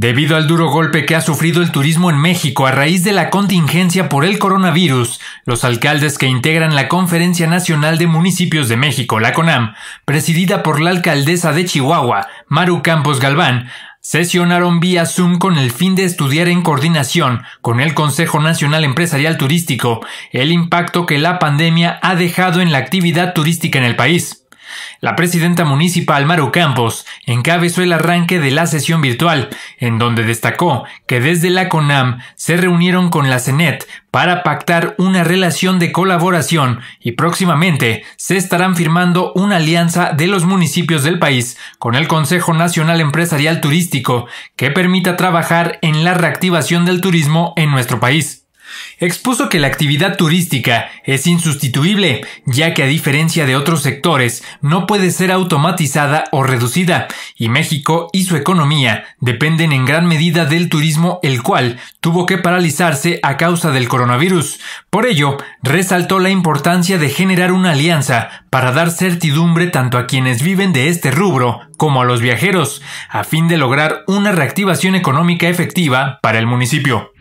Debido al duro golpe que ha sufrido el turismo en México a raíz de la contingencia por el coronavirus, los alcaldes que integran la Conferencia Nacional de Municipios de México, la CONAM, presidida por la alcaldesa de Chihuahua, Maru Campos Galván, sesionaron vía Zoom con el fin de estudiar en coordinación con el Consejo Nacional Empresarial Turístico el impacto que la pandemia ha dejado en la actividad turística en el país. La presidenta municipal Maru Campos encabezó el arranque de la sesión virtual, en donde destacó que desde la CONAM se reunieron con la CENET para pactar una relación de colaboración y próximamente se estarán firmando una alianza de los municipios del país con el Consejo Nacional Empresarial Turístico que permita trabajar en la reactivación del turismo en nuestro país. Expuso que la actividad turística es insustituible, ya que a diferencia de otros sectores, no puede ser automatizada o reducida, y México y su economía dependen en gran medida del turismo, el cual tuvo que paralizarse a causa del coronavirus. Por ello, resaltó la importancia de generar una alianza para dar certidumbre tanto a quienes viven de este rubro como a los viajeros, a fin de lograr una reactivación económica efectiva para el municipio.